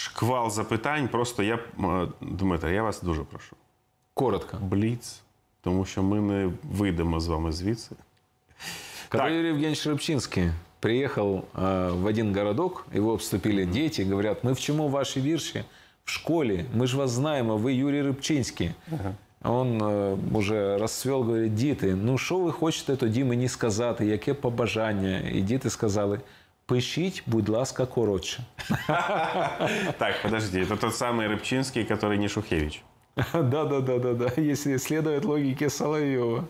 шквал запитань. Просто я, е, Дмитро, я вас дуже прошу. Коротко. Бліц, тому що ми не вийдемо з вами звідси. Когда Юрий Евгеньевич Рыбчинский приехал э, е, в один городок, его обступили дети, говорят, мы в чему ваші вірші В школі. Ми ж вас знаємо, ви Юрій Рибчинський. Рыбчинский. Ага. Он э, уже розцвел, говорить, діти, ну що ви хочете тоді мені сказати, яке побажання? І діти сказали, Пишіть, будь ласка, коротше. Так, подожди, это тот самый Рыбчинский, который не Шухевич. Да-да-да, да, да. если следовать логике Соловьева.